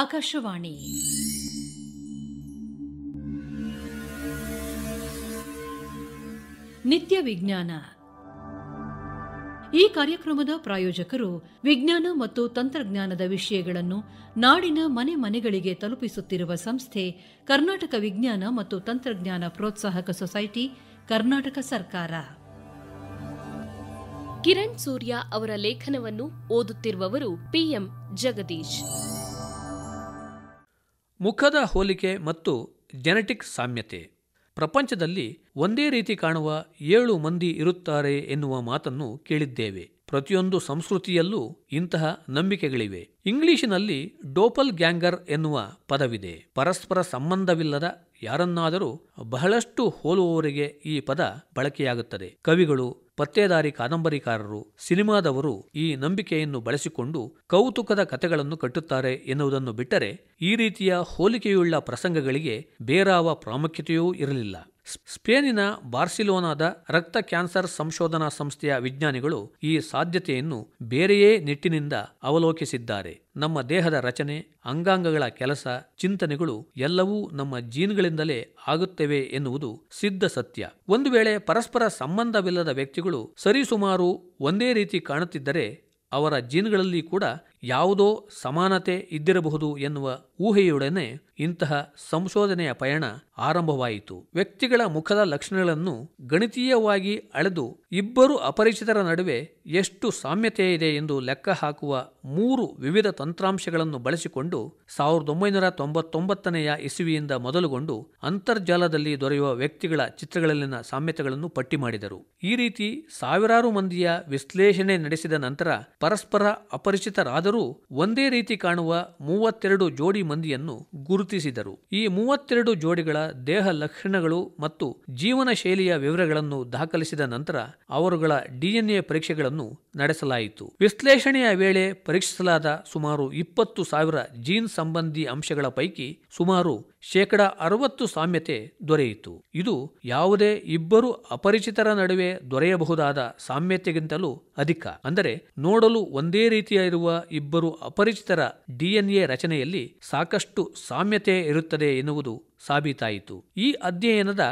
ಆಕಾಶವಾಣಿ ನಿತ್ಯ ವಿಜ್ಞಾನ ಈ ಕಾರ್ಯಕ್ರಮದ ಪ್ರಾಯೋಜಕರು ವಿಜ್ಞಾನ ಮತ್ತು ತಂತ್ರಜ್ಞಾನದ ವಿಷಯಗಳನ್ನು ನಾಡಿನ ಮನೆ ಮನೆಗಳಿಗೆ ತಲುಪಿಸುತ್ತಿರುವ ಸಂಸ್ಥೆ ಕರ್ನಾಟಕ ವಿಜ್ಞಾನ ಮತ್ತು ತಂತ್ರಜ್ಞಾನ ಪ್ರೋತ್ಸಾಹಕ ಸೊಸೈಟಿ ಕರ್ನಾಟಕ ಸರ್ಕಾರ ಕಿರಣ್ ಸೂರ್ಯ ಅವರ ಲೇಖನವನ್ನು ಓದುತ್ತಿರುವವರು ಪಿಎಂ ಜಗದೀಶ್ ಮುಖದ ಹೋಲಿಕೆ ಮತ್ತು ಜೆನೆಟಿಕ್ ಸಾಮ್ಯತೆ ಪ್ರಪಂಚದಲ್ಲಿ ಒಂದೇ ರೀತಿ ಕಾಣುವ ಏಳು ಮಂದಿ ಇರುತ್ತಾರೆ ಎನ್ನುವ ಮಾತನ್ನು ಕೇಳಿದ್ದೇವೆ ಪ್ರತಿಯೊಂದು ಸಂಸ್ಕೃತಿಯಲ್ಲೂ ಇಂತಹ ನಂಬಿಕೆಗಳಿವೆ ಇಂಗ್ಲಿಷಿನಲ್ಲಿ ಡೋಪಲ್ ಗ್ಯಾಂಗರ್ ಎನ್ನುವ ಪದವಿದೆ ಪರಸ್ಪರ ಸಂಬಂಧವಿಲ್ಲದ ಯಾರನ್ನಾದರೂ ಬಹಳಷ್ಟು ಹೋಲುವವರಿಗೆ ಈ ಪದ ಬಳಕೆಯಾಗುತ್ತದೆ ಕವಿಗಳು ಪತ್ತೇದಾರಿ ಕಾದಂಬರಿಕಾರರು ಸಿನಿಮಾದವರು ಈ ನಂಬಿಕೆಯನ್ನು ಬಳಸಿಕೊಂಡು ಕೌತುಕದ ಕಥೆಗಳನ್ನು ಕಟ್ಟುತ್ತಾರೆ ಎನ್ನುವುದನ್ನು ಬಿಟ್ಟರೆ ಈ ರೀತಿಯ ಹೋಲಿಕೆಯುಳ್ಳ ಪ್ರಸಂಗಗಳಿಗೆ ಬೇರಾವ ಪ್ರಾಮುಖ್ಯತೆಯೂ ಇರಲಿಲ್ಲ ಸ್ಪೇನಿನ ಬಾರ್ಸಿಲೋನಾದ ರಕ್ತ ಕ್ಯಾನ್ಸರ್ ಸಂಶೋಧನಾ ಸಂಸ್ಥೆಯ ವಿಜ್ಞಾನಿಗಳು ಈ ಸಾಧ್ಯತೆಯನ್ನು ಬೇರೆಯೇ ನಿಟ್ಟಿನಿಂದ ಅವಲೋಕಿಸಿದ್ದಾರೆ ನಮ್ಮ ದೇಹದ ರಚನೆ ಅಂಗಾಂಗಗಳ ಕೆಲಸ ಚಿಂತನೆಗಳು ಎಲ್ಲವೂ ನಮ್ಮ ಜೀನ್ಗಳಿಂದಲೇ ಆಗುತ್ತವೆ ಎನ್ನುವುದು ಸಿದ್ಧ ಸತ್ಯ ಒಂದು ವೇಳೆ ಪರಸ್ಪರ ಸಂಬಂಧವಿಲ್ಲದ ವ್ಯಕ್ತಿಗಳು ಸರಿಸುಮಾರು ಒಂದೇ ರೀತಿ ಕಾಣುತ್ತಿದ್ದರೆ ಅವರ ಜೀನ್ಗಳಲ್ಲಿ ಕೂಡ ಯಾವುದೋ ಸಮಾನತೆ ಇದ್ದಿರಬಹುದು ಎನ್ನುವ ಊಹೆಯೊಡನೆ ಇಂತಹ ಸಂಶೋಧನೆಯ ಪಯಣ ಆರಂಭವಾಯಿತು ವ್ಯಕ್ತಿಗಳ ಮುಖದ ಲಕ್ಷಣಗಳನ್ನು ಗಣಿತೀಯವಾಗಿ ಅಳೆದು ಇಬ್ಬರು ಅಪರಿಚಿತರ ನಡುವೆ ಎಷ್ಟು ಸಾಮ್ಯತೆ ಇದೆ ಎಂದು ಲೆಕ್ಕ ಹಾಕುವ ಮೂರು ವಿವಿಧ ತಂತ್ರಾಂಶಗಳನ್ನು ಬಳಸಿಕೊಂಡು ಸಾವಿರದ ಒಂಬೈನೂರ ತೊಂಬತ್ತೊಂಬತ್ತನೆಯ ಇಸುವಿಯಿಂದ ಮೊದಲುಗೊಂಡು ಅಂತರ್ಜಾಲದಲ್ಲಿ ದೊರೆಯುವ ವ್ಯಕ್ತಿಗಳ ಚಿತ್ರಗಳಲ್ಲಿನ ಸಾಮ್ಯತೆಗಳನ್ನು ಪಟ್ಟಿ ಮಾಡಿದರು ಈ ರೀತಿ ಸಾವಿರಾರು ಮಂದಿಯ ವಿಶ್ಲೇಷಣೆ ನಡೆಸಿದ ನಂತರ ಪರಸ್ಪರ ಅಪರಿಚಿತರಾದ ಆದರೂ ಒಂದೇ ರೀತಿ ಕಾಣುವ ಮೂವತ್ತೆರಡು ಜೋಡಿ ಮಂದಿಯನ್ನು ಗುರುತಿಸಿದರು ಈ ಮೂವತ್ತೆರಡು ಜೋಡಿಗಳ ದೇಹ ಲಕ್ಷಣಗಳು ಮತ್ತು ಜೀವನ ಶೈಲಿಯ ವಿವರಗಳನ್ನು ದಾಖಲಿಸಿದ ನಂತರ ಅವರುಗಳ ಡಿಎನ್ಎ ಪರೀಕ್ಷೆಗಳನ್ನು ನಡೆಸಲಾಯಿತು ವಿಶ್ಲೇಷಣೆಯ ವೇಳೆ ಪರೀಕ್ಷಿಸಲಾದ ಸುಮಾರು ಇಪ್ಪತ್ತು ಸಾವಿರ ಜೀನ್ ಸಂಬಂಧಿ ಅಂಶಗಳ ಪೈಕಿ ಸುಮಾರು ಶೇಕಡ ಅರವತ್ತು ಸಾಮ್ಯತೆ ದೊರೆಯಿತು ಇದು ಯಾವುದೇ ಇಬ್ಬರು ಅಪರಿಚಿತರ ನಡುವೆ ದೊರೆಯಬಹುದಾದ ಸಾಮ್ಯತೆಗಿಂತಲೂ ಅಧಿಕ ಅಂದರೆ ನೋಡಲು ಒಂದೇ ರೀತಿಯ ಇರುವ ಇಬ್ಬರು ಅಪರಿಚಿತರ ಡಿಎನ್ಎ ರಚನೆಯಲ್ಲಿ ಸಾಕಷ್ಟು ಸಾಮ್ಯತೆ ಇರುತ್ತದೆ ಎನ್ನುವುದು ಸಾಬೀತಾಯಿತು ಈ ಅಧ್ಯಯನದ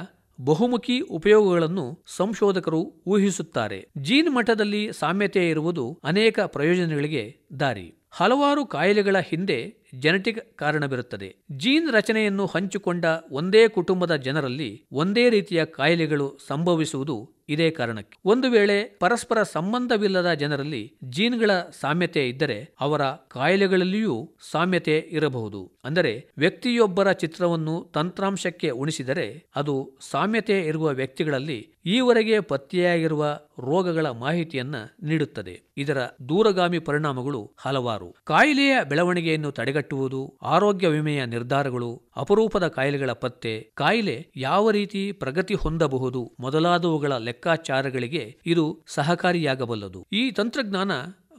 ಬಹುಮುಖಿ ಉಪಯೋಗಗಳನ್ನು ಸಂಶೋಧಕರು ಊಹಿಸುತ್ತಾರೆ ಜೀನ್ ಮಠದಲ್ಲಿ ಸಾಮ್ಯತೆ ಇರುವುದು ಅನೇಕ ಪ್ರಯೋಜನಗಳಿಗೆ ದಾರಿ ಹಲವಾರು ಕಾಯಿಲೆಗಳ ಹಿಂದೆ ಜೆನೆಟಿಕ್ ಕಾರಣವಿರುತ್ತದೆ ಜೀನ್ ರಚನೆಯನ್ನು ಹಂಚಿಕೊಂಡ ಒಂದೇ ಕುಟುಂಬದ ಜನರಲ್ಲಿ ಒಂದೇ ರೀತಿಯ ಕಾಯಿಲೆಗಳು ಸಂಭವಿಸುವುದು ಇದೇ ಕಾರಣಕ್ಕೆ ಒಂದು ವೇಳೆ ಪರಸ್ಪರ ಸಂಬಂಧವಿಲ್ಲದ ಜನರಲ್ಲಿ ಜೀನ್ಗಳ ಸಾಮ್ಯತೆ ಇದ್ದರೆ ಅವರ ಕಾಯಿಲೆಗಳಲ್ಲಿಯೂ ಸಾಮ್ಯತೆ ಇರಬಹುದು ಅಂದರೆ ವ್ಯಕ್ತಿಯೊಬ್ಬರ ಚಿತ್ರವನ್ನು ತಂತ್ರಾಂಶಕ್ಕೆ ಉಣಿಸಿದರೆ ಅದು ಸಾಮ್ಯತೆ ಇರುವ ವ್ಯಕ್ತಿಗಳಲ್ಲಿ ಈವರೆಗೆ ಪತ್ತೆಯಾಗಿರುವ ರೋಗಗಳ ಮಾಹಿತಿಯನ್ನ ನೀಡುತ್ತದೆ ಇದರ ದೂರಗಾಮಿ ಪರಿಣಾಮಗಳು ಹಲವಾರು ಕಾಯಿಲೆಯ ಬೆಳವಣಿಗೆಯನ್ನು ತಡೆಗಟ್ಟುವುದು ಆರೋಗ್ಯ ವಿಮೆಯ ನಿರ್ಧಾರಗಳು ಅಪರೂಪದ ಕಾಯಿಲೆಗಳ ಪತ್ತೆ ಕಾಯಿಲೆ ಯಾವ ರೀತಿ ಪ್ರಗತಿ ಹೊಂದಬಹುದು ಮೊದಲಾದವುಗಳ ಲೆಕ್ಕಾಚಾರಗಳಿಗೆ ಇದು ಸಹಕಾರಿಯಾಗಬಲ್ಲದು ಈ ತಂತ್ರಜ್ಞಾನ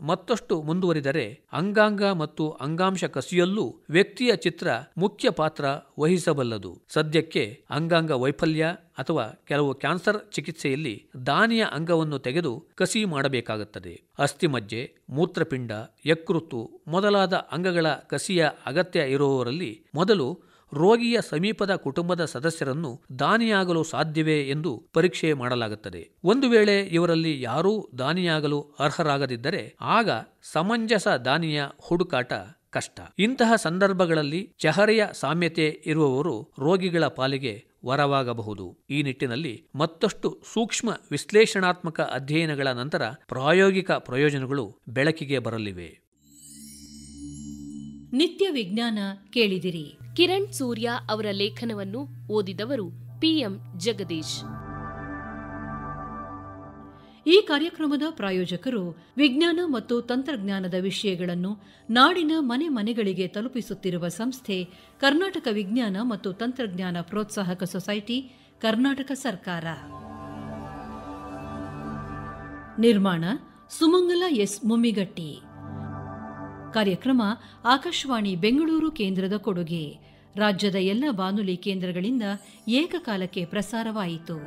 ಮತ್ತಷ್ಟು ಮುಂದುವರಿದರೆ ಅಂಗಾಂಗ ಮತ್ತು ಅಂಗಾಂಶ ಕಸಿಯಲ್ಲೂ ವ್ಯಕ್ತಿಯ ಚಿತ್ರ ಮುಖ್ಯ ಪಾತ್ರ ವಹಿಸಬಲ್ಲದು ಸದ್ಯಕ್ಕೆ ಅಂಗಾಂಗ ವೈಫಲ್ಯ ಅಥವಾ ಕೆಲವು ಕ್ಯಾನ್ಸರ್ ಚಿಕಿತ್ಸೆಯಲ್ಲಿ ದಾನಿಯ ಅಂಗವನ್ನು ತೆಗೆದು ಕಸಿ ಮಾಡಬೇಕಾಗುತ್ತದೆ ಅಸ್ಥಿಮಜ್ಜೆ ಮೂತ್ರಪಿಂಡ ಯಕೃತ್ತು ಮೊದಲಾದ ಅಂಗಗಳ ಕಸಿಯ ಅಗತ್ಯ ಇರುವವರಲ್ಲಿ ಮೊದಲು ರೋಗಿಯ ಸಮೀಪದ ಕುಟುಂಬದ ಸದಸ್ಯರನ್ನು ದಾನಿಯಾಗಲು ಸಾಧ್ಯವೇ ಎಂದು ಪರೀಕ್ಷೆ ಮಾಡಲಾಗುತ್ತದೆ ಒಂದು ವೇಳೆ ಇವರಲ್ಲಿ ಯಾರೂ ದಾನಿಯಾಗಲು ಅರ್ಹರಾಗದಿದ್ದರೆ ಆಗ ಸಮಂಜಸ ದಾನಿಯ ಹುಡುಕಾಟ ಕಷ್ಟ ಇಂತಹ ಸಂದರ್ಭಗಳಲ್ಲಿ ಚಹರೆಯ ಸಾಮ್ಯತೆ ಇರುವವರು ರೋಗಿಗಳ ಪಾಲಿಗೆ ವರವಾಗಬಹುದು ಈ ನಿಟ್ಟಿನಲ್ಲಿ ಮತ್ತಷ್ಟು ಸೂಕ್ಷ್ಮ ವಿಶ್ಲೇಷಣಾತ್ಮಕ ಅಧ್ಯಯನಗಳ ನಂತರ ಪ್ರಾಯೋಗಿಕ ಪ್ರಯೋಜನಗಳು ಬೆಳಕಿಗೆ ಬರಲಿವೆ ನಿತ್ಯ ವಿಜ್ಞಾನ ಕೇಳಿದಿರಿ ಕಿರಣ್ ಸೂರ್ಯ ಅವರ ಲೇಖನವನ್ನು ಓದಿದವರು ಪಿಎಂ ಜಗದೀಶ್ ಈ ಕಾರ್ಯಕ್ರಮದ ಪ್ರಾಯೋಜಕರು ವಿಜ್ಞಾನ ಮತ್ತು ತಂತ್ರಜ್ಞಾನದ ವಿಷಯಗಳನ್ನು ನಾಡಿನ ಮನೆ ಮನೆಗಳಿಗೆ ತಲುಪಿಸುತ್ತಿರುವ ಸಂಸ್ಥೆ ಕರ್ನಾಟಕ ವಿಜ್ಞಾನ ಮತ್ತು ತಂತ್ರಜ್ಞಾನ ಪ್ರೋತ್ಸಾಹಕ ಸೊಸೈಟಿ ಕರ್ನಾಟಕ ಸರ್ಕಾರ ನಿರ್ಮಾಣ ಸುಮಂಗಲ ಎಸ್ ಮುಮ್ಮಿಗಟ್ಟಿ ಕಾರ್ಯಕ್ರಮ ಆಕಾಶವಾಣಿ ಬೆಂಗಳೂರು ಕೇಂದ್ರದ ಕೊಡುಗೆ ರಾಜ್ಯದ ಎಲ್ಲ ಬಾನುಲಿ ಕೇಂದ್ರಗಳಿಂದ ಏಕಕಾಲಕ್ಕೆ ಪ್ರಸಾರವಾಯಿತು